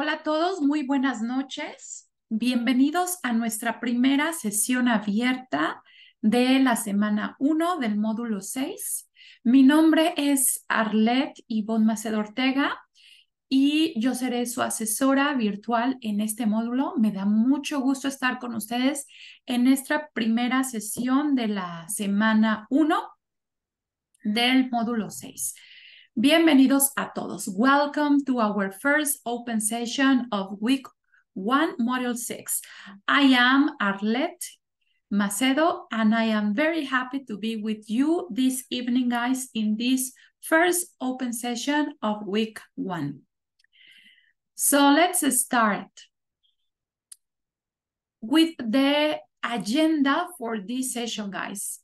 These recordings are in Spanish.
Hola a todos, muy buenas noches. Bienvenidos a nuestra primera sesión abierta de la semana 1 del módulo 6. Mi nombre es Arlette Ivonne Macedo Ortega y yo seré su asesora virtual en este módulo. Me da mucho gusto estar con ustedes en esta primera sesión de la semana 1 del módulo 6. Bienvenidos a todos. Welcome to our first open session of week one, module six. I am Arlette Macedo, and I am very happy to be with you this evening, guys, in this first open session of week one. So let's start with the agenda for this session, guys.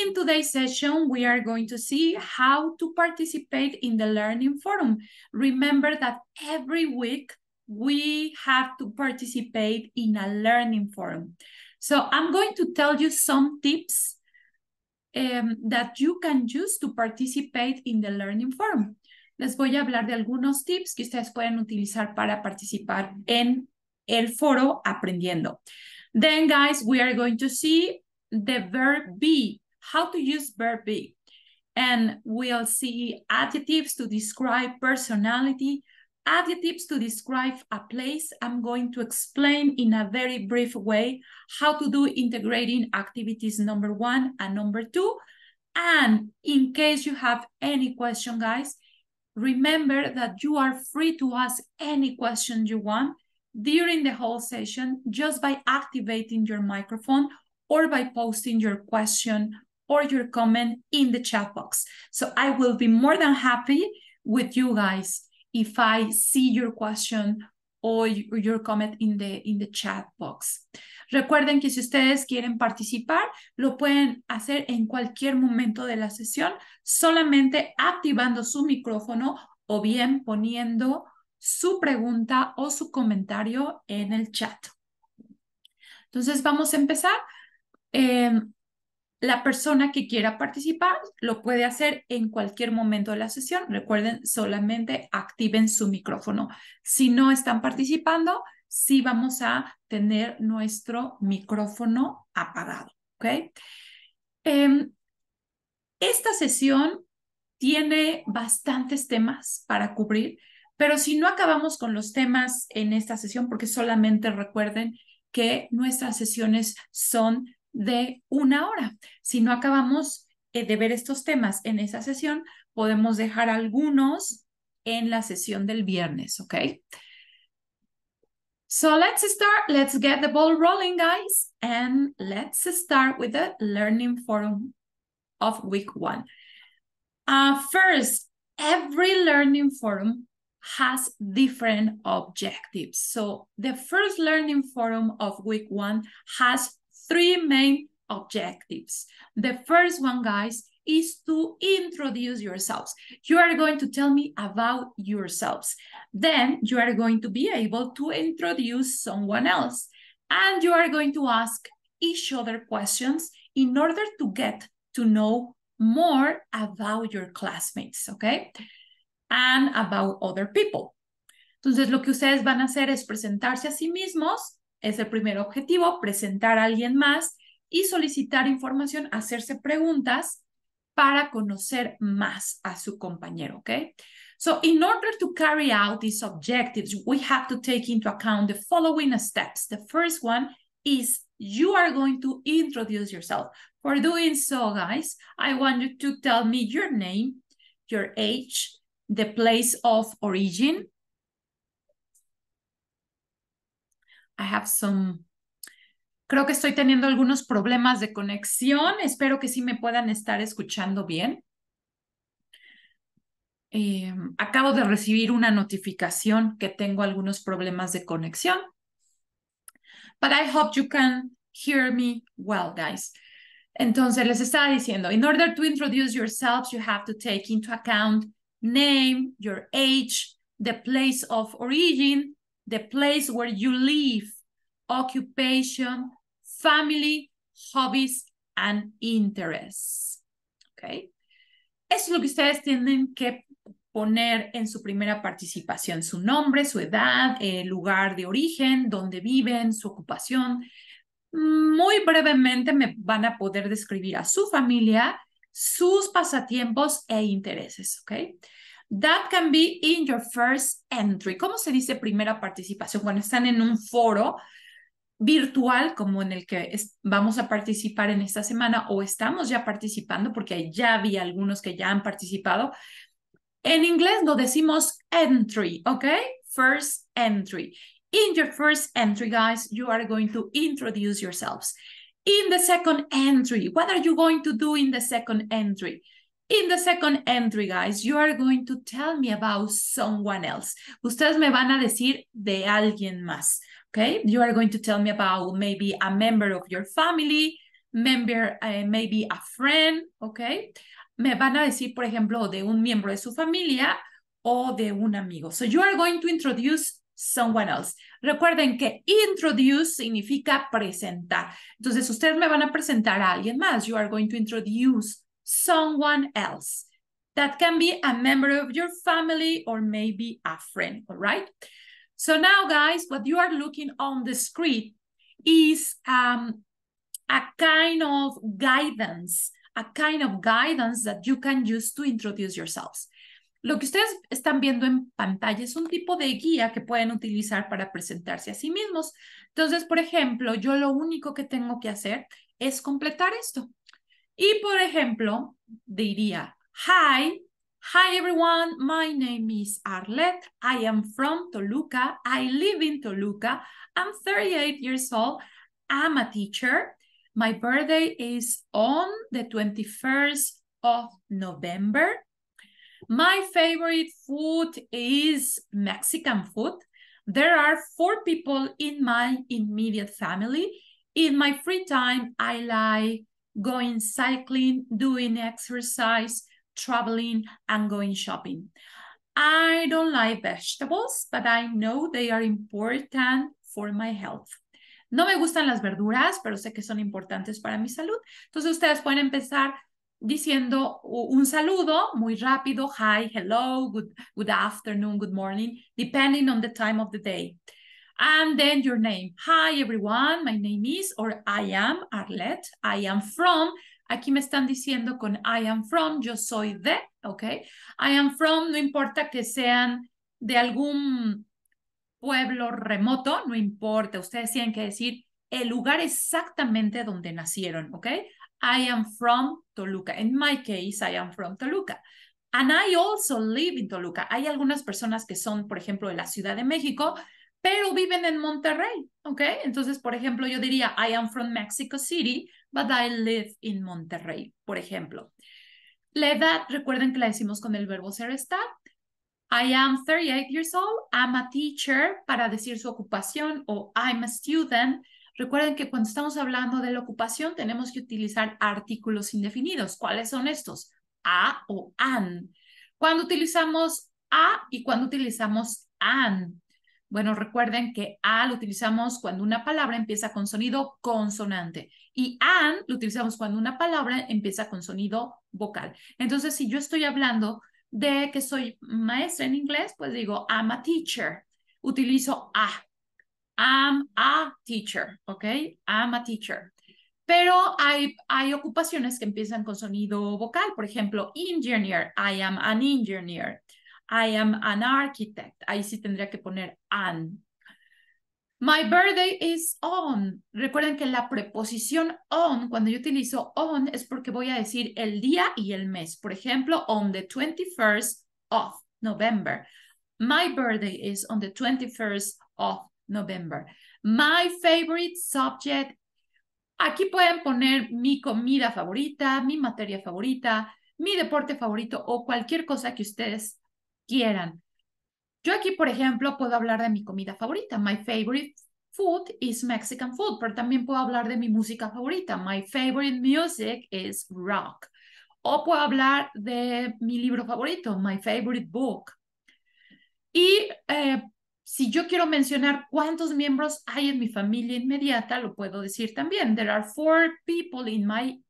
In today's session, we are going to see how to participate in the Learning Forum. Remember that every week we have to participate in a Learning Forum. So I'm going to tell you some tips um, that you can use to participate in the Learning Forum. Les voy a hablar de algunos tips que ustedes pueden utilizar para participar en el foro aprendiendo. Then, guys, we are going to see the verb be how to use verb be. And we'll see adjectives to describe personality, adjectives to describe a place. I'm going to explain in a very brief way how to do integrating activities number one and number two. And in case you have any question, guys, remember that you are free to ask any question you want during the whole session just by activating your microphone or by posting your question or your comment in the chat box. So I will be more than happy with you guys if I see your question or your comment in the, in the chat box. Recuerden que si ustedes quieren participar, lo pueden hacer en cualquier momento de la sesión, solamente activando su micrófono o bien poniendo su pregunta o su comentario en el chat. Entonces vamos a empezar. Em, la persona que quiera participar lo puede hacer en cualquier momento de la sesión. Recuerden, solamente activen su micrófono. Si no están participando, sí vamos a tener nuestro micrófono apagado. ¿ok? Em, esta sesión tiene bastantes temas para cubrir, pero si no acabamos con los temas en esta sesión, porque solamente recuerden que nuestras sesiones son de una hora. Si no acabamos eh, de ver estos temas en esa sesión, podemos dejar algunos en la sesión del viernes, ¿ok? So let's start, let's get the ball rolling, guys, and let's start with the learning forum of week one. Uh, first, every learning forum has different objectives. So the first learning forum of week one has three main objectives. The first one, guys, is to introduce yourselves. You are going to tell me about yourselves. Then you are going to be able to introduce someone else. And you are going to ask each other questions in order to get to know more about your classmates, okay? And about other people. Entonces, lo que ustedes van a hacer es presentarse a sí mismos Es el primer objetivo, presentar a alguien más y solicitar información, hacerse preguntas para conocer más a su compañero, ¿ok? So, in order to carry out these objectives, we have to take into account the following steps. The first one is you are going to introduce yourself. For doing so, guys, I want you to tell me your name, your age, the place of origin, I have some Creo que estoy teniendo algunos problemas de conexión. Espero que sí me puedan estar escuchando bien. Em, acabo de recibir una notificación que tengo algunos problemas de conexión. But I hope you can hear me well, guys. Entonces les estaba diciendo, in order to introduce yourselves, you have to take into account name, your age, the place of origin, the place where you live, occupation, family, hobbies and interests. Okay. Eso es lo que ustedes tienen que poner en su primera participación, su nombre, su edad, el lugar de origen, dónde viven, su ocupación. Muy brevemente me van a poder describir a su familia, sus pasatiempos e intereses, ¿ok? That can be in your first entry. ¿Cómo se dice primera participación? Cuando están en un foro virtual como en el que vamos a participar en esta semana o estamos ya participando porque ya vi algunos que ya han participado. En inglés lo decimos entry, ¿ok? First entry. In your first entry, guys, you are going to introduce yourselves. In the second entry, what are you going to do in the second entry? In the second entry, guys, you are going to tell me about someone else. Ustedes me van a decir de alguien más, okay? You are going to tell me about maybe a member of your family, member, eh, maybe a friend, okay? Me van a decir, por ejemplo, de un miembro de su familia o de un amigo. So you are going to introduce someone else. Recuerden que introduce significa presentar. Entonces, ustedes me van a presentar a alguien más. You are going to introduce someone else. That can be a member of your family or maybe a friend, all right? So now, guys, what you are looking on the screen is um, a kind of guidance, a kind of guidance that you can use to introduce yourselves. Lo que ustedes están viendo en pantalla es un tipo de guía que pueden utilizar para presentarse a sí mismos. Entonces, por ejemplo, yo lo único que tengo que hacer es completar esto. Y por ejemplo, diría, hi, hi everyone, my name is Arlette, I am from Toluca, I live in Toluca, I'm 38 years old, I'm a teacher, my birthday is on the 21st of November. My favorite food is Mexican food. There are four people in my immediate family. In my free time, I like going cycling, doing exercise, traveling, and going shopping. I don't like vegetables, but I know they are important for my health. No me gustan las verduras, pero sé que son importantes para mi salud. Entonces ustedes pueden empezar diciendo un saludo muy rápido, hi, hello, good, good afternoon, good morning, depending on the time of the day. And then your name. Hi, everyone. My name is, or I am Arlette. I am from. Aquí me están diciendo con I am from, yo soy de, okay? I am from, no importa que sean de algún pueblo remoto, no importa. Ustedes tienen que decir el lugar exactamente donde nacieron, ¿ok? I am from Toluca. In my case, I am from Toluca. And I also live in Toluca. Hay algunas personas que son, por ejemplo, de la Ciudad de México, pero viven en Monterrey, ¿ok? Entonces, por ejemplo, yo diría, I am from Mexico City, but I live in Monterrey, por ejemplo. La edad, recuerden que la decimos con el verbo ser estar. I am 38 years old, I'm a teacher, para decir su ocupación, o I'm a student. Recuerden que cuando estamos hablando de la ocupación tenemos que utilizar artículos indefinidos. ¿Cuáles son estos? A o an. Cuando utilizamos a y cuando utilizamos an. Bueno, recuerden que a lo utilizamos cuando una palabra empieza con sonido consonante y an lo utilizamos cuando una palabra empieza con sonido vocal. Entonces, si yo estoy hablando de que soy maestra en inglés, pues digo I'm a teacher. Utilizo a. I'm a teacher, ¿ok? I'm a teacher. Pero hay, hay ocupaciones que empiezan con sonido vocal. Por ejemplo, engineer, I am an engineer. I am an architect. Ahí sí tendría que poner an. My birthday is on. Recuerden que la preposición on, cuando yo utilizo on, es porque voy a decir el día y el mes. Por ejemplo, on the 21st of November. My birthday is on the 21st of November. My favorite subject. Aquí pueden poner mi comida favorita, mi materia favorita, mi deporte favorito o cualquier cosa que ustedes quieran. Yo aquí, por ejemplo, puedo hablar de mi comida favorita. My favorite food is Mexican food, pero también puedo hablar de mi música favorita. My favorite music is rock. O puedo hablar de mi libro favorito, my favorite book. Y eh, si yo quiero mencionar cuántos miembros hay en mi familia inmediata, lo puedo decir también. There are four people in my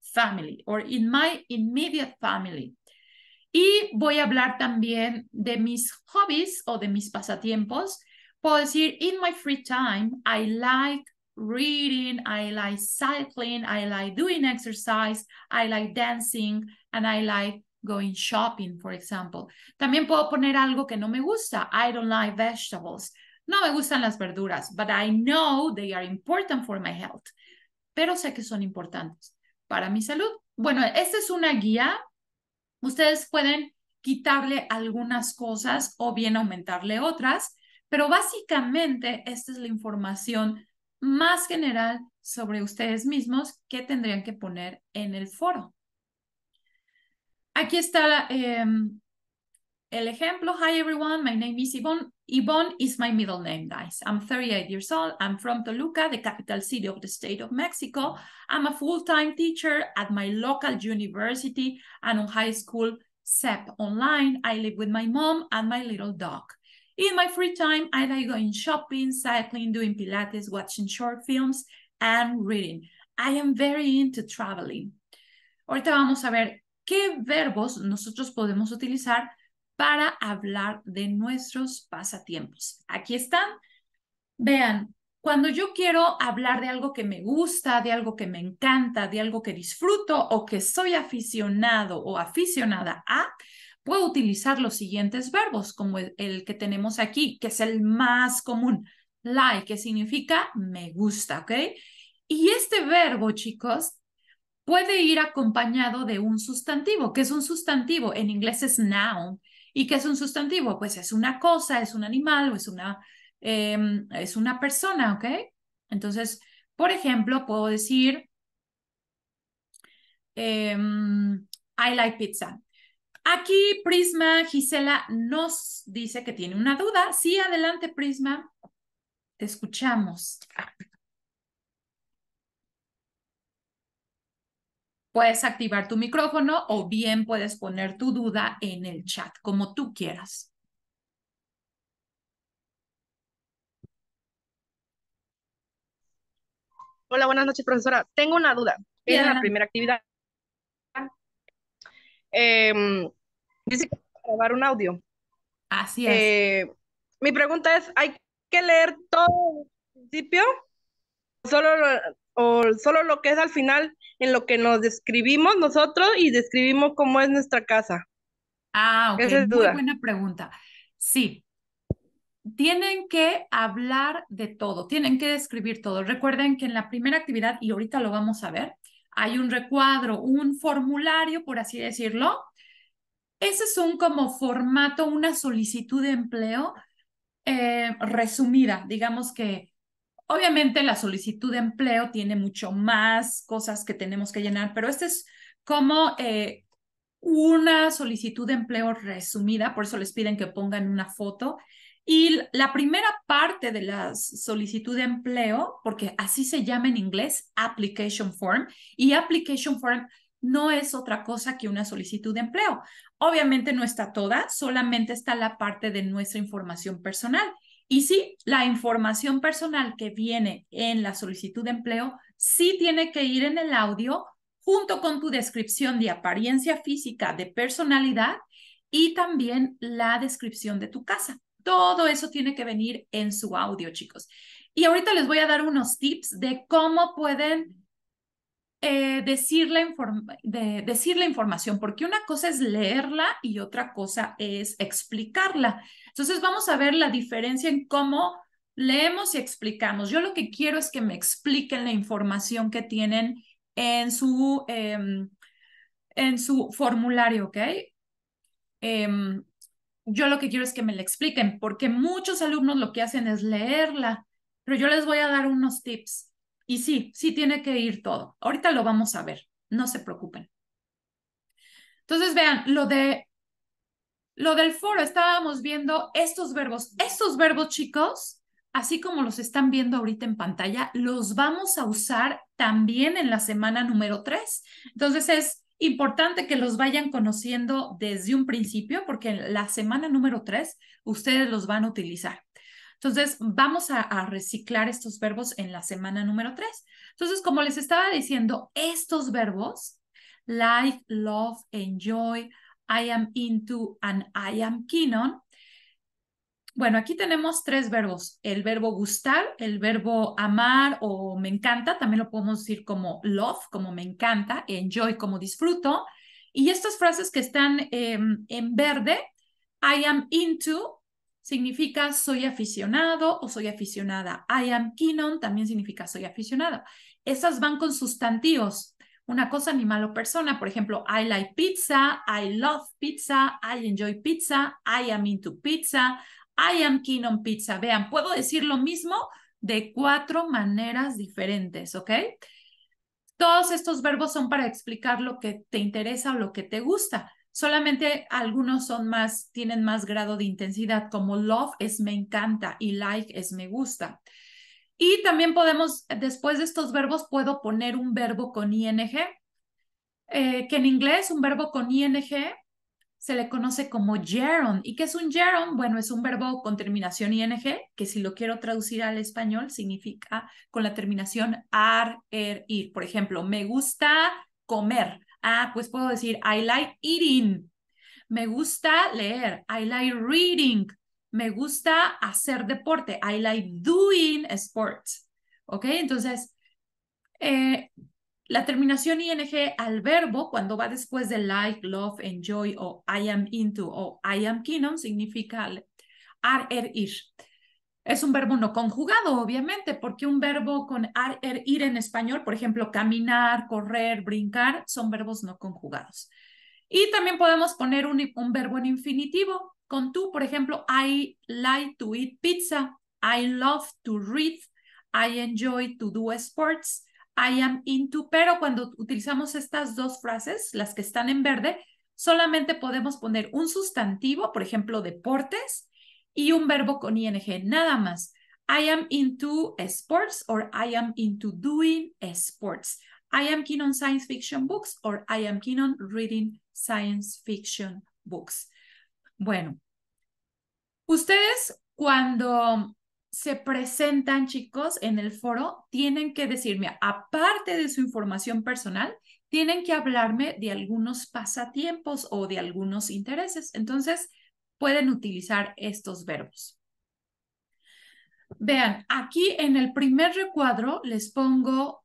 family or in my immediate family. Y voy a hablar también de mis hobbies o de mis pasatiempos. Puedo decir, in my free time, I like reading, I like cycling, I like doing exercise, I like dancing, and I like going shopping, for example. También puedo poner algo que no me gusta. I don't like vegetables. No me gustan las verduras, but I know they are important for my health. Pero sé que son importantes para mi salud. Bueno, esta es una guía Ustedes pueden quitarle algunas cosas o bien aumentarle otras, pero básicamente esta es la información más general sobre ustedes mismos que tendrían que poner en el foro. Aquí está em, el ejemplo. Hi everyone, my name is Yvonne. Yvonne is my middle name, guys. I'm 38 years old. I'm from Toluca, the capital city of the state of Mexico. I'm a full time teacher at my local university and on high school SEP online. I live with my mom and my little dog. In my free time, I like going shopping, cycling, doing Pilates, watching short films, and reading. I am very into traveling. Ahorita vamos a ver qué verbos nosotros podemos utilizar para hablar de nuestros pasatiempos. Aquí están. Vean, cuando yo quiero hablar de algo que me gusta, de algo que me encanta, de algo que disfruto o que soy aficionado o aficionada a, puedo utilizar los siguientes verbos, como el, que tenemos aquí, que es el más común, like, que significa me gusta, ¿ok? Y este verbo, chicos, puede ir acompañado de un sustantivo, que es un sustantivo, en inglés es noun, ¿Y qué es un sustantivo? Pues es una cosa, es un animal o es una, em, es una persona, ¿ok? Entonces, por ejemplo, puedo decir, em, I like pizza. Aquí Prisma Gisela nos dice que tiene una duda. Sí, adelante Prisma, te escuchamos. Puedes activar tu micrófono o bien puedes poner tu duda en el chat, como tú quieras. Hola, buenas noches, profesora. Tengo una duda. Es la primera actividad. Em, dice grabar un audio. Así es. Eh, mi pregunta es, ¿hay que leer todo el principio? ¿Solo o solo lo que es al final en lo que nos describimos nosotros y describimos cómo es nuestra casa. Ah, ok, Esa es muy buena pregunta. Sí, tienen que hablar de todo, tienen que describir todo. Recuerden que en la primera actividad, y ahorita lo vamos a ver, hay un recuadro, un formulario, por así decirlo. Ese es un como formato, una solicitud de empleo eh, resumida, digamos que Obviamente la solicitud de empleo tiene mucho más cosas que tenemos que llenar, pero este es como eh, una solicitud de empleo resumida, por eso les piden que pongan una foto. Y la primera parte de la solicitud de empleo, porque así se llama en inglés, application form, y application form no es otra cosa que una solicitud de empleo. Obviamente no está toda, solamente está la parte de nuestra información personal. Y sí, la información personal que viene en la solicitud de empleo sí tiene que ir en el audio junto con tu descripción de apariencia física, de personalidad y también la descripción de tu casa. Todo eso tiene que venir en su audio, chicos. Y ahorita les voy a dar unos tips de cómo pueden eh, decir, la de, decir la información, porque una cosa es leerla y otra cosa es explicarla. Entonces vamos a ver la diferencia en cómo leemos y explicamos. Yo lo que quiero es que me expliquen la información que tienen en su, em, en su formulario, ¿ok? Em, yo lo que quiero es que me la expliquen, porque muchos alumnos lo que hacen es leerla, pero yo les voy a dar unos tips. Y sí, sí tiene que ir todo. Ahorita lo vamos a ver, no se preocupen. Entonces, vean, lo de lo del foro, estábamos viendo estos verbos. Estos verbos, chicos, así como los están viendo ahorita en pantalla, los vamos a usar también en la semana número 3. Entonces es importante que los vayan conociendo desde un principio porque en la semana número 3 ustedes los van a utilizar. Entonces, vamos a, reciclar estos verbos en la semana número 3. Entonces, como les estaba diciendo, estos verbos, like, love, enjoy, I am into and I am keen on. Bueno, aquí tenemos tres verbos, el verbo gustar, el verbo amar o me encanta, también lo podemos decir como love, como me encanta, enjoy, como disfruto. Y estas frases que están em, en verde, I am into significa soy aficionado o soy aficionada. I am keen on también significa soy aficionado. Esas van con sustantivos una cosa ni o persona. Por ejemplo, I like pizza, I love pizza, I enjoy pizza, I am into pizza, I am keen on pizza. Vean, puedo decir lo mismo de cuatro maneras diferentes, ¿ok? Todos estos verbos son para explicar lo que te interesa o lo que te gusta. Solamente algunos son más, tienen más grado de intensidad, como love es me encanta y like es me gusta. Y también podemos, después de estos verbos, puedo poner un verbo con ing, eh, que en inglés un verbo con ing se le conoce como gerund. ¿Y qué es un gerund? Bueno, es un verbo con terminación ing, que si lo quiero traducir al español, significa con la terminación ar, er, ir. Por ejemplo, me gusta comer. Ah, pues puedo decir I like eating. Me gusta leer. I like reading me gusta hacer deporte. I like doing sports. ¿Ok? Entonces, eh, la terminación ing al verbo, cuando va después de like, love, enjoy, o I am into, o I am on significa ar, er, ir. Es un verbo no conjugado, obviamente, porque un verbo con ar, er, ir en español, por ejemplo, caminar, correr, brincar, son verbos no conjugados. Y también podemos poner un, verbo en infinitivo con tú. Por ejemplo, I like to eat pizza. I love to read. I enjoy to do sports. I am into. Pero cuando utilizamos estas dos frases, las que están en verde, solamente podemos poner un sustantivo, por ejemplo, deportes, y un verbo con ing, nada más. I am into sports or I am into doing sports. I am keen on science fiction books or I am keen on reading science fiction books. Bueno, ustedes cuando se presentan, chicos, en el foro, tienen que decirme, aparte de su información personal, tienen que hablarme de algunos pasatiempos o de algunos intereses. Entonces, pueden utilizar estos verbos. Vean, aquí en el primer recuadro les pongo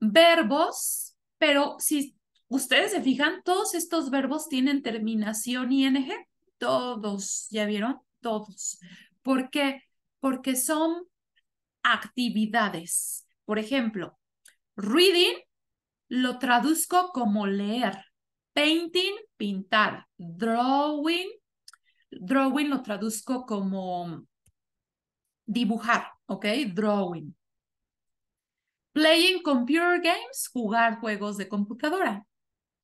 verbos, pero si ustedes se fijan, todos estos verbos tienen terminación ing, todos, ¿ya vieron? Todos. ¿Por qué? Porque son actividades. Por ejemplo, reading lo traduzco como leer, painting, pintar, drawing, drawing lo traduzco como dibujar, ¿ok? Drawing. Playing computer games, jugar juegos de computadora.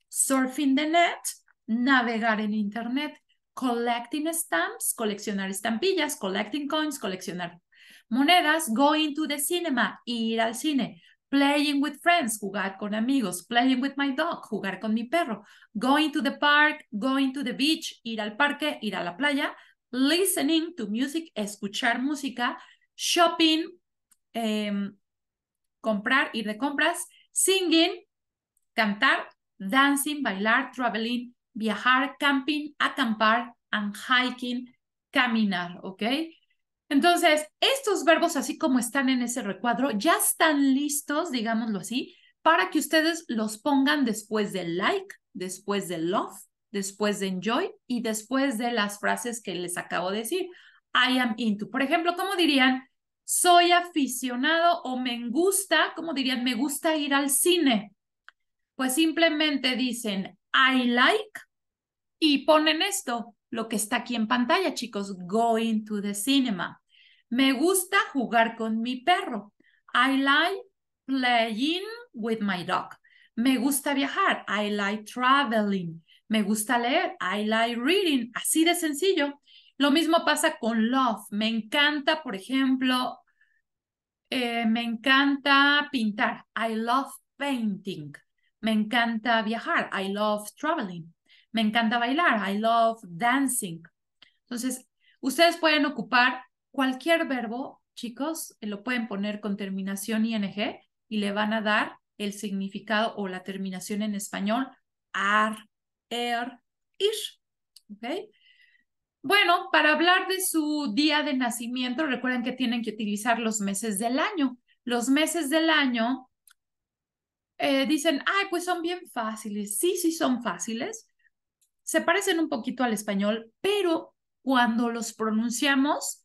Surfing the net, navegar en internet. Collecting stamps, coleccionar estampillas. Collecting coins, coleccionar monedas. Going to the cinema, ir al cine. Playing with friends, jugar con amigos. Playing with my dog, jugar con mi perro. Going to the park, going to the beach, ir al parque, ir a la playa. Listening to music, escuchar música. Shopping, em, comprar, ir de compras, singing, cantar, dancing, bailar, traveling, viajar, camping, acampar, and hiking, caminar, ¿ok? Entonces, estos verbos, así como están en ese recuadro, ya están listos, digámoslo así, para que ustedes los pongan después de like, después de love, después de enjoy y después de las frases que les acabo de decir. I am into. Por ejemplo, ¿cómo dirían? soy aficionado o me gusta, como dirían, me gusta ir al cine. Pues simplemente dicen, I like y ponen esto, lo que está aquí en pantalla, chicos, going to the cinema. Me gusta jugar con mi perro. I like playing with my dog. Me gusta viajar. I like traveling. Me gusta leer. I like reading. Así de sencillo. Lo mismo pasa con love. Me encanta, por ejemplo, eh, me encanta pintar. I love painting. Me encanta viajar. I love traveling. Me encanta bailar. I love dancing. Entonces, ustedes pueden ocupar cualquier verbo, chicos, eh, lo pueden poner con terminación ing y le van a dar el significado o la terminación en español ar, er, ir. ¿Ok? Bueno, para hablar de su día de nacimiento, recuerden que tienen que utilizar los meses del año. Los meses del año eh, dicen, ay, pues son bien fáciles. Sí, sí, son fáciles. Se parecen un poquito al español, pero cuando los pronunciamos,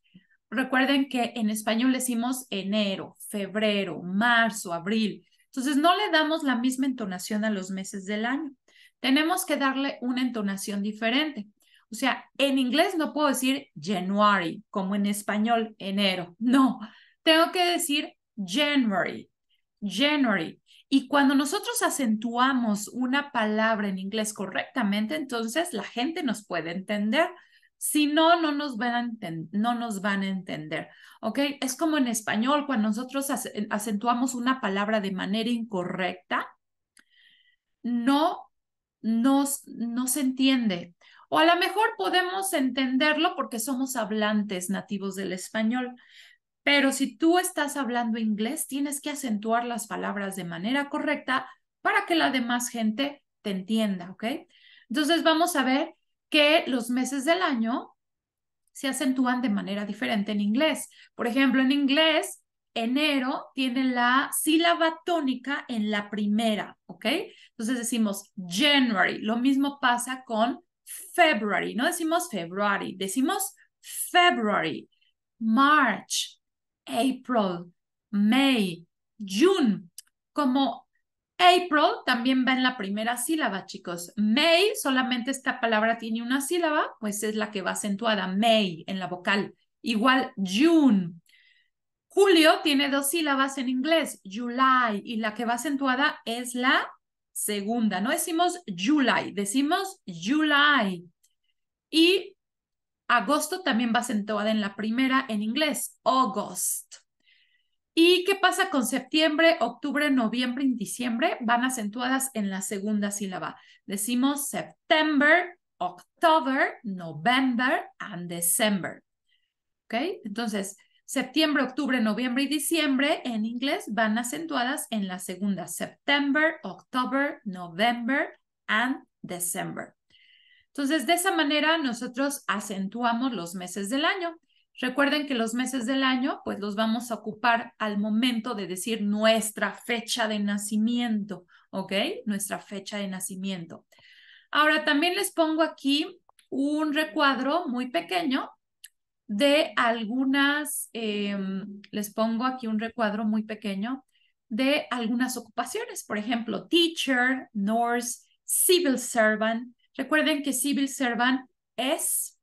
recuerden que en español decimos enero, febrero, marzo, abril. Entonces, no le damos la misma entonación a los meses del año. Tenemos que darle una entonación diferente. O sea, en inglés no puedo decir January, como en español, enero. No, tengo que decir January, January. Y cuando nosotros acentuamos una palabra en inglés correctamente, entonces la gente nos puede entender. Si no, no nos van a, no nos van a entender. ¿Ok? Es como en español, cuando nosotros acentuamos una palabra de manera incorrecta, no nos, no se entiende. O a lo mejor podemos entenderlo porque somos hablantes nativos del español. Pero si tú estás hablando inglés, tienes que acentuar las palabras de manera correcta para que la demás gente te entienda, ¿ok? Entonces vamos a ver que los meses del año se acentúan de manera diferente en inglés. Por ejemplo, en inglés, enero tiene la sílaba tónica en la primera, ¿ok? Entonces decimos January. Lo mismo pasa con February, no decimos February, decimos February, March, April, May, June. Como April también va en la primera sílaba, chicos. May, solamente esta palabra tiene una sílaba, pues es la que va acentuada, May, en la vocal. Igual June. Julio tiene dos sílabas en inglés, July, y la que va acentuada es la segunda. No decimos July, decimos July. Y agosto también va acentuada en la primera en inglés, August. ¿Y qué pasa con septiembre, octubre, noviembre y diciembre? Van acentuadas en la segunda sílaba. Decimos September, October, November and December. ¿Ok? Entonces, Septiembre, octubre, noviembre y diciembre en inglés van acentuadas en la segunda. September, October, November and December. Entonces, de esa manera nosotros acentuamos los meses del año. Recuerden que los meses del año, pues los vamos a ocupar al momento de decir nuestra fecha de nacimiento, ¿ok? Nuestra fecha de nacimiento. Ahora, también les pongo aquí un recuadro muy pequeño de algunas, em, les pongo aquí un recuadro muy pequeño, de algunas ocupaciones, por ejemplo, teacher, nurse, civil servant. Recuerden que civil servant es...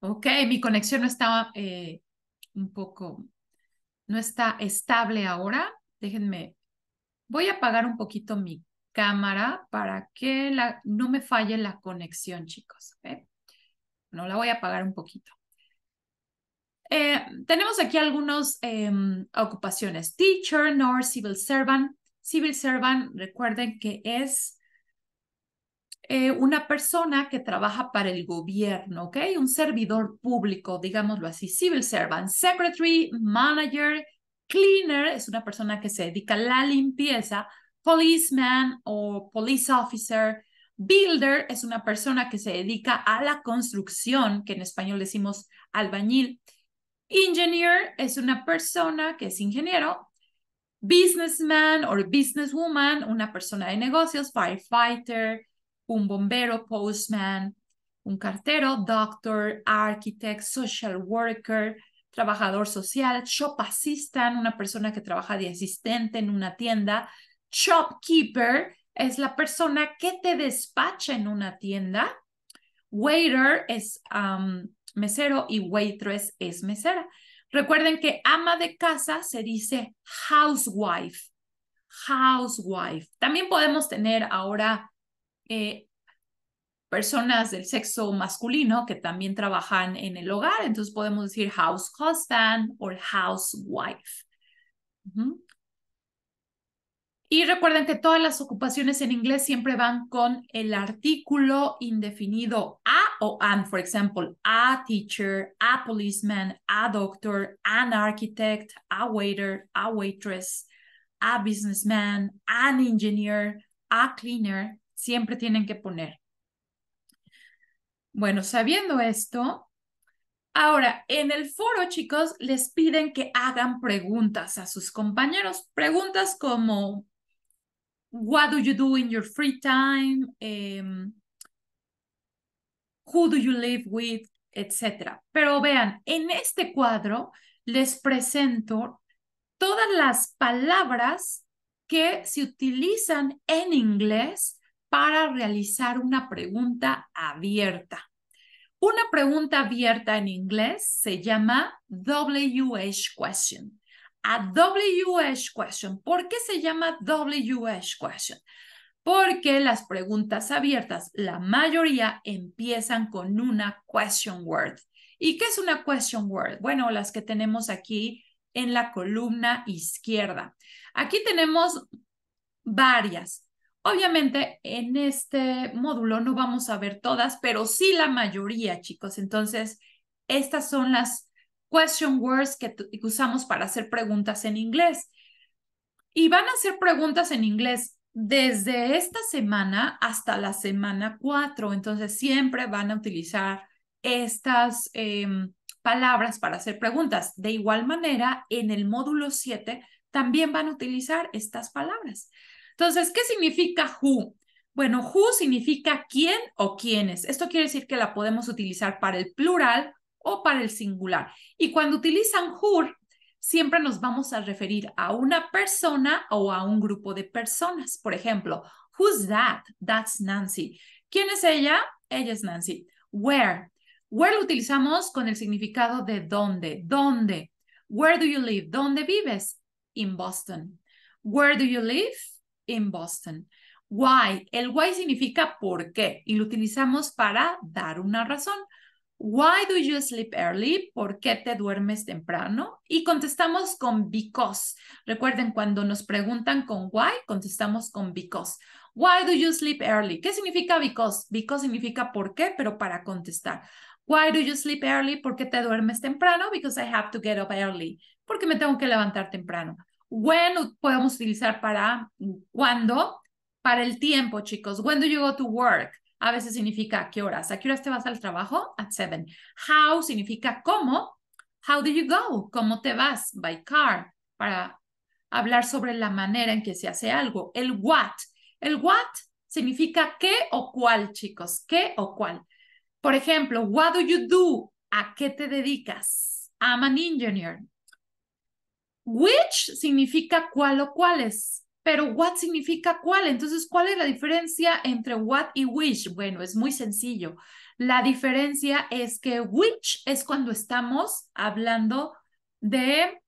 Ok, mi conexión no está eh, un poco, no está estable ahora. Déjenme, voy a apagar un poquito mi cámara para que no me falle la conexión, chicos. Bueno, No la voy a apagar un poquito. Eh, tenemos aquí algunas em, ocupaciones. Teacher, nor, civil servant. Civil servant, recuerden que es eh, una persona que trabaja para el gobierno, ¿ok? Un servidor público, digámoslo así. Civil servant, secretary, manager, cleaner, es una persona que se dedica a la limpieza policeman o police officer. Builder es una persona que se dedica a la construcción, que en español decimos albañil. Engineer es una persona que es ingeniero. Businessman o businesswoman, una persona de negocios. Firefighter, un bombero, postman, un cartero, doctor, architect, social worker, trabajador social, shop assistant, una persona que trabaja de asistente en una tienda, shopkeeper es la persona que te despacha en una tienda. Waiter es mesero y waitress es mesera. Recuerden que ama de casa se dice housewife. Housewife. También podemos tener ahora eh, personas del sexo masculino que también trabajan en el hogar, entonces podemos decir house husband o housewife. Y recuerden que todas las ocupaciones en inglés siempre van con el artículo indefinido a o an, por ejemplo, a teacher, a policeman, a doctor, an architect, a waiter, a waitress, a businessman, an engineer, a cleaner, siempre tienen que poner. Bueno, sabiendo esto, Ahora, en el foro, chicos, les piden que hagan preguntas a sus compañeros. Preguntas como, what do you do in your free time, em, who do you live with, etc. Pero vean, en este cuadro les presento todas las palabras que se utilizan en inglés para realizar una pregunta abierta. Una pregunta abierta en inglés se llama WH question a WH question. ¿Por qué se llama WH question? Porque las preguntas abiertas, la mayoría empiezan con una question word. ¿Y qué es una question word? Bueno, las que tenemos aquí en la columna izquierda. Aquí tenemos varias. Obviamente en este módulo no vamos a ver todas, pero sí la mayoría, chicos. Entonces, estas son las question words que, usamos para hacer preguntas en inglés. Y van a hacer preguntas en inglés desde esta semana hasta la semana 4. Entonces siempre van a utilizar estas em, palabras para hacer preguntas. De igual manera, en el módulo 7 también van a utilizar estas palabras. Entonces, ¿qué significa who? Bueno, who significa quién o quiénes. Esto quiere decir que la podemos utilizar para el plural o para el singular. Y cuando utilizan who, siempre nos vamos a referir a una persona o a un grupo de personas. Por ejemplo, who's that? That's Nancy. ¿Quién es ella? Ella es Nancy. Where? Where lo utilizamos con el significado de dónde. ¿Dónde? Where do you live? ¿Dónde vives? In Boston. Where do you live? In Boston. Why? El why significa por qué y lo utilizamos para dar una razón. Why do you sleep early? ¿Por qué te duermes temprano? Y contestamos con because. Recuerden, cuando nos preguntan con why, contestamos con because. Why do you sleep early? ¿Qué significa because? Because significa por qué, pero para contestar. Why do you sleep early? ¿Por qué te duermes temprano? Because I have to get up early. Porque me tengo que levantar temprano. When podemos utilizar para mm, cuando, para el tiempo, chicos. When do you go to work? A veces significa a qué horas. ¿A qué horas te vas al trabajo? At seven. How significa cómo. How do you go? ¿Cómo te vas? By car. Para hablar sobre la manera en que se hace algo. El what. El what significa qué o cuál, chicos. ¿Qué o cuál? Por ejemplo, what do you do? ¿A qué te dedicas? I'm an engineer. Which significa cuál o cuáles pero what significa cuál. Entonces, ¿cuál es la diferencia entre what y which? Bueno, es muy sencillo. La diferencia es que which es cuando estamos hablando de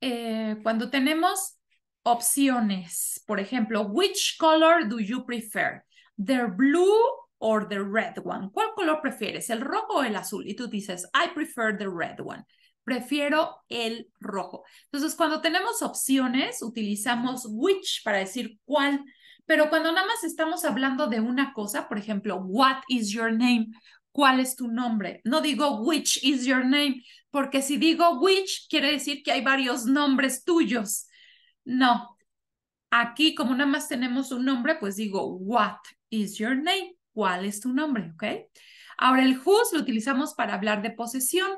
eh, cuando tenemos opciones. Por ejemplo, which color do you prefer? The blue or the red one. ¿Cuál color prefieres? ¿El rojo o el azul? Y tú dices, I prefer the red one prefiero el rojo. Entonces, cuando tenemos opciones, utilizamos which para decir cuál, pero cuando nada más estamos hablando de una cosa, por ejemplo, what is your name? ¿Cuál es tu nombre? No digo which is your name, porque si digo which, quiere decir que hay varios nombres tuyos. No. Aquí, como nada más tenemos un nombre, pues digo, what is your name? ¿Cuál es tu nombre? Ahora el whose lo utilizamos para hablar de posesión.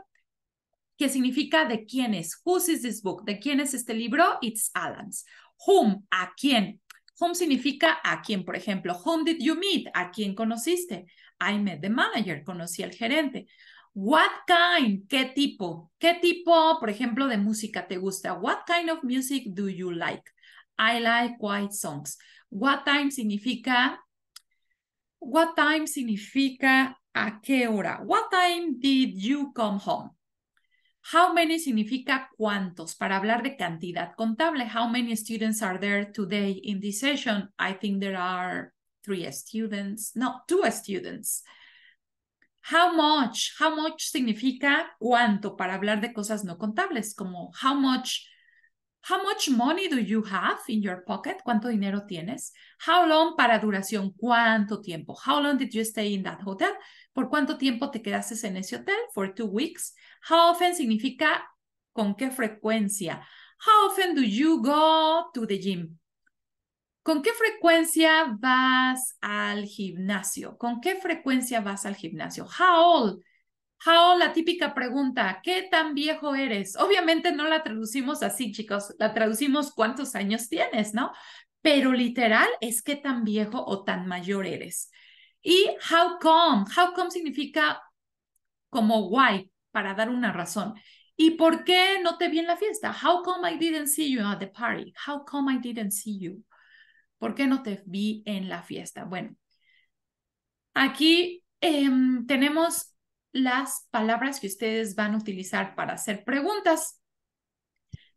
¿Qué significa de quién es. Whose is this book? ¿De quién es este libro? It's Alan's. Whom, a quién. Whom significa a quién, por ejemplo. Whom did you meet? ¿A quién conociste? I met the manager, conocí al gerente. What kind, qué tipo, qué tipo, por ejemplo, de música te gusta. What kind of music do you like? I like quiet songs. What time significa, what time significa a qué hora. What time did you come home? How many significa cuántos para hablar de cantidad contable. How many students are there today in this session? I think there are three students, no, two students. How much, how much significa cuánto para hablar de cosas no contables, como how much, how much money do you have in your pocket, cuánto dinero tienes, how long para duración, cuánto tiempo, how long did you stay in that hotel, por cuánto tiempo te quedaste en ese hotel, for two weeks, How often significa con qué frecuencia. How often do you go to the gym? ¿Con qué frecuencia vas al gimnasio? ¿Con qué frecuencia vas al gimnasio? How old? How, la típica pregunta, ¿qué tan viejo eres? Obviamente no la traducimos así, chicos, la traducimos cuántos años tienes, ¿no? Pero literal es qué tan viejo o tan mayor eres. Y how come, how come significa como why, para dar una razón. ¿Y por qué no te vi en la fiesta? How come I didn't see you at the party? How come I didn't see you? ¿Por qué no te vi en la fiesta? Bueno, aquí em, tenemos las palabras que ustedes van a utilizar para hacer preguntas.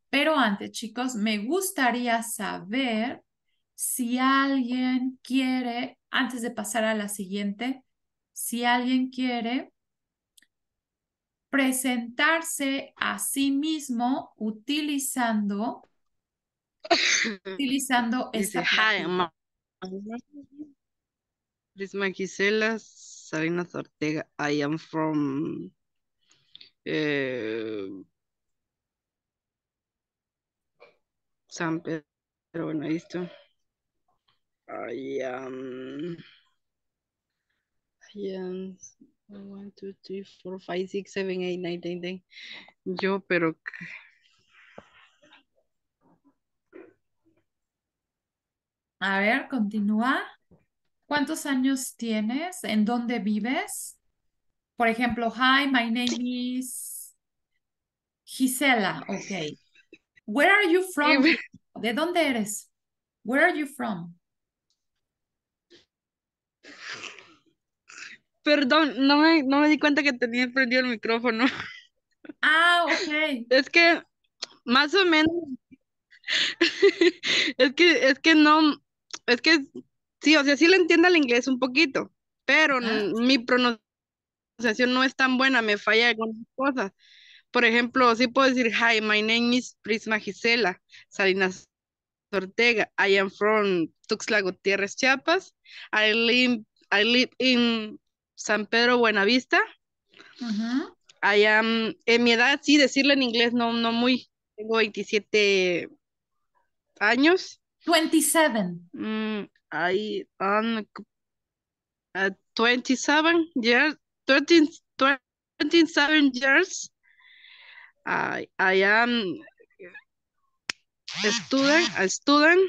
Pero antes, chicos, me gustaría saber si alguien quiere, antes de pasar a la siguiente, si alguien quiere presentarse a sí mismo utilizando utilizando esta Prisma Gisela Sabina Ortega. I am from eh, San Pedro. Bueno, listo. I am. I am 1, 2, 3, 4, 5, 6, 7, 8, 9, 10, 10. Yo, pero... A ver, continúa. ¿Cuántos años tienes? ¿En dónde vives? Por ejemplo, hi, my name is Gisela. Ok. Where are you from? ¿De dónde eres? Where are you from? Perdón, no me, no me di cuenta que tenía prendido el micrófono. Ah, ok. Es que más o menos. es que, es que no, es que sí, o sea, sí le entiendo el inglés un poquito, pero mi pronunciación no es tan buena, me falla algunas cosas. Por ejemplo, sí puedo decir, hi, my name is Prisma Gisela Salinas Ortega. I am from Tuxtla Gutiérrez, Chiapas. I live, I live in San Pedro Buenavista. Uh -huh. am, en mi edad, sí, decirlo en inglés, no, no muy. Tengo 27 años. 27. Mm, I am 27 years, 13, 27 years. I, I am a student, a student.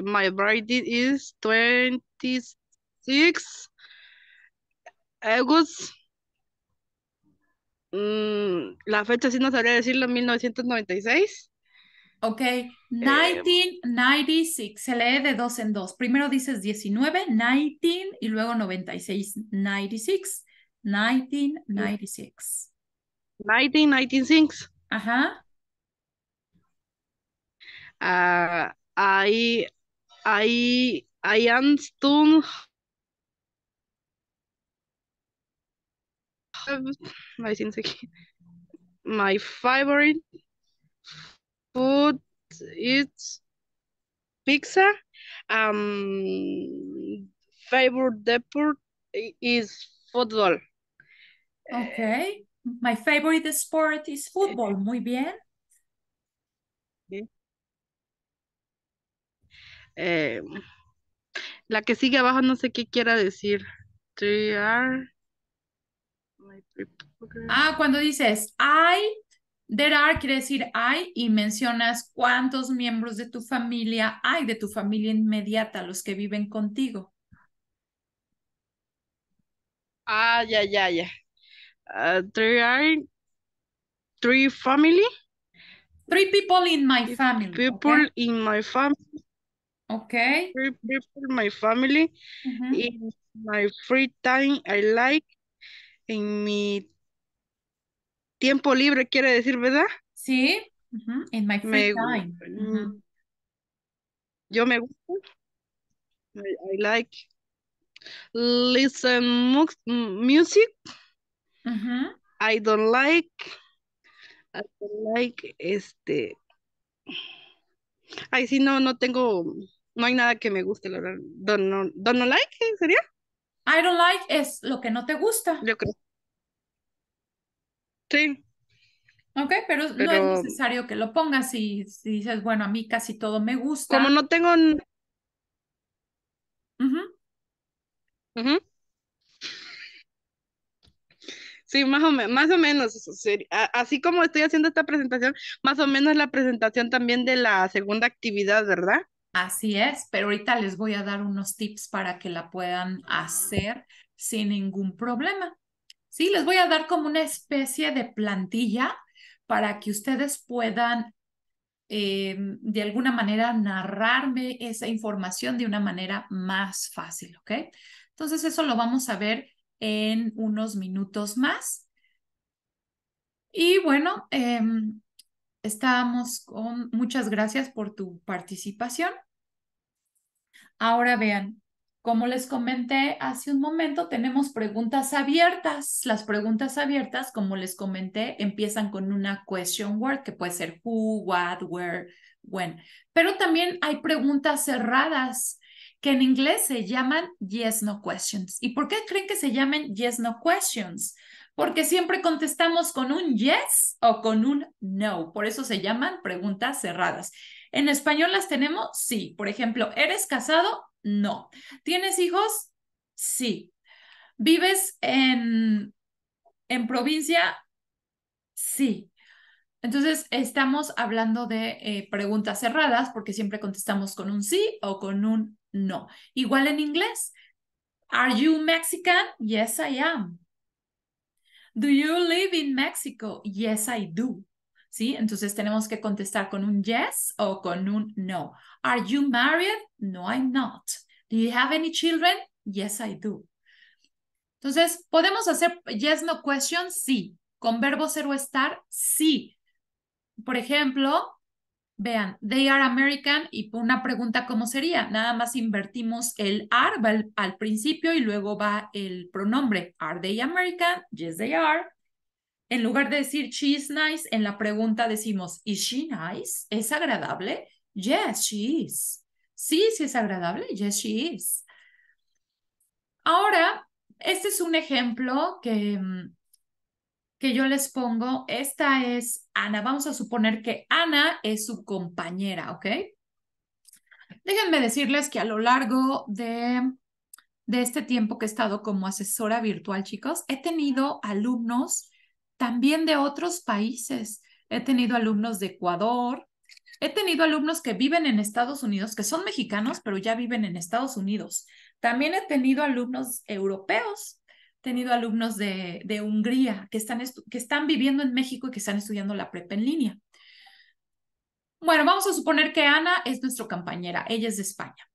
my birthday is 26 August, eh, mm, la fecha si no sabría decirlo, 1996. Ok, 1996, eh, se lee de dos en dos. Primero dices 19, 19 y luego 96, 96, 1996. 1996. Ajá. Uh, I, I, am my favorite food is pizza. Um, favorite sport is football. Okay. My favorite sport is football. Eh, Muy bien. Eh, la que sigue abajo no sé qué quiera decir. Three Ah, cuando dices I, there are, quiere decir hay y mencionas cuántos miembros de tu familia hay, de tu familia inmediata, los que viven contigo. Ah, ya, ya, ya. Ah, there are three family. Three people in my family. People in my family. Okay. Three people in my family. In my free time, I like en mi tiempo libre, quiere decir, ¿verdad? Sí, en my free time. Mm, yo me gusta. I, like listen music. I don't like. I don't like este. Ay, sí, no, no tengo, no hay nada que me guste, la verdad. Don't, no, don't like, ¿eh? ¿sería? I don't like es lo que no te gusta. Yo creo. Sí. Ok, pero, no es necesario que lo pongas y dices, bueno, a mí casi todo me gusta. Como no tengo... Mhm. Mhm. Sí, más o, más o menos. Así como estoy haciendo esta presentación, más o menos la presentación también de la segunda actividad, ¿verdad? Así es, pero ahorita les voy a dar unos tips para que la puedan hacer sin ningún problema. Sí, les voy a dar como una especie de plantilla para que ustedes puedan eh, de alguna manera narrarme esa información de una manera más fácil, ¿ok? Entonces eso lo vamos a ver en unos minutos más. Y bueno, em, Estamos con muchas gracias por tu participación. Ahora vean, como les comenté hace un momento, tenemos preguntas abiertas. Las preguntas abiertas, como les comenté, empiezan con una question word que puede ser who, what, where, when. Pero también hay preguntas cerradas que en inglés se llaman yes, no questions. ¿Y por qué creen que se llamen yes, no questions? porque siempre contestamos con un yes o con un no. Por eso se llaman preguntas cerradas. En español las tenemos sí. Por ejemplo, ¿eres casado? No. ¿Tienes hijos? Sí. ¿Vives en, en provincia? Sí. Entonces, estamos hablando de eh, preguntas cerradas porque siempre contestamos con un sí o con un no. Igual en inglés. ¿Are you Mexican? Yes, I am. Do you live in Mexico? Yes, I do. ¿Sí? Entonces tenemos que contestar con un yes o con un no. Are you married? No, I'm not. Do you have any children? Yes, I do. Entonces, ¿podemos hacer yes, no question? Sí. Con verbo ser o estar, sí. Por ejemplo, Vean, they are American y una pregunta cómo sería. Nada más invertimos el are al, al, principio y luego va el pronombre. Are they American? Yes, they are. En lugar de decir she is nice, en la pregunta decimos is she nice? ¿Es agradable? Yes, she is. Sí, sí es agradable. Yes, she is. Ahora, este es un ejemplo que mm, que yo les pongo, esta es Ana. Vamos a suponer que Ana es su compañera, ¿ok? Déjenme decirles que a lo largo de, de este tiempo que he estado como asesora virtual, chicos, he tenido alumnos también de otros países. He tenido alumnos de Ecuador, He tenido alumnos que viven en Estados Unidos, que son mexicanos, pero ya viven en Estados Unidos. También he tenido alumnos europeos tenido alumnos de, Hungría que están, que están viviendo en México y que están estudiando la prepa en línea. Bueno, vamos a suponer que Ana es nuestra compañera, ella es de España.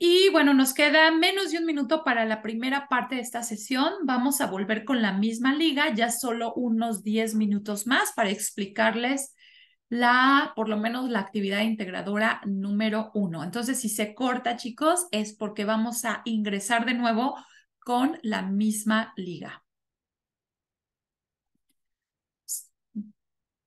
Y bueno, nos queda menos de un minuto para la primera parte de esta sesión. Vamos a volver con la misma liga, ya solo unos 10 minutos más para explicarles la, por lo menos la actividad integradora número uno. Entonces, si se corta, chicos, es porque vamos a ingresar de nuevo con la misma liga.